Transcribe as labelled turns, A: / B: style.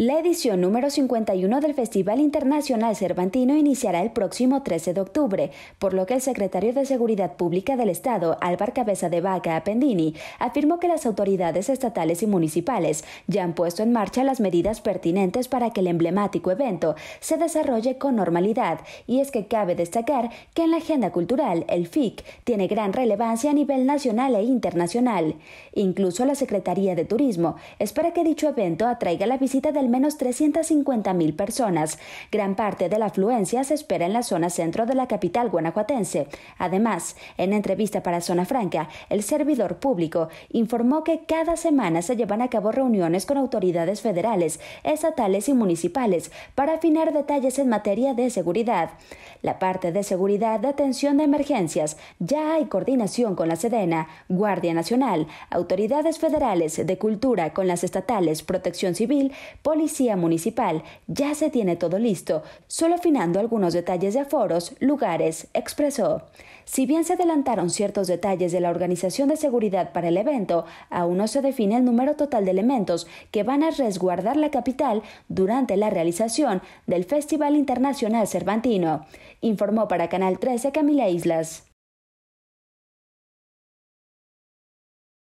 A: La edición número 51 del Festival Internacional Cervantino iniciará el próximo 13 de octubre, por lo que el secretario de Seguridad Pública del Estado, Álvaro Cabeza de Vaca Appendini, afirmó que las autoridades estatales y municipales ya han puesto en marcha las medidas pertinentes para que el emblemático evento se desarrolle con normalidad, y es que cabe destacar que en la agenda cultural el FIC tiene gran relevancia a nivel nacional e internacional. Incluso la Secretaría de Turismo espera que dicho evento atraiga la visita del menos 350.000 personas. Gran parte de la afluencia se espera en la zona centro de la capital guanajuatense. Además, en entrevista para Zona Franca, el servidor público informó que cada semana se llevan a cabo reuniones con autoridades federales, estatales y municipales para afinar detalles en materia de seguridad. La parte de seguridad de atención de emergencias ya hay coordinación con la Sedena, Guardia Nacional, autoridades federales de cultura con las estatales, protección civil, por Policía Municipal ya se tiene todo listo, solo afinando algunos detalles de aforos, lugares, expresó. Si bien se adelantaron ciertos detalles de la organización de seguridad para el evento, aún no se define el número total de elementos que van a resguardar la capital durante la realización del Festival Internacional Cervantino, informó para Canal 13 Camila Islas.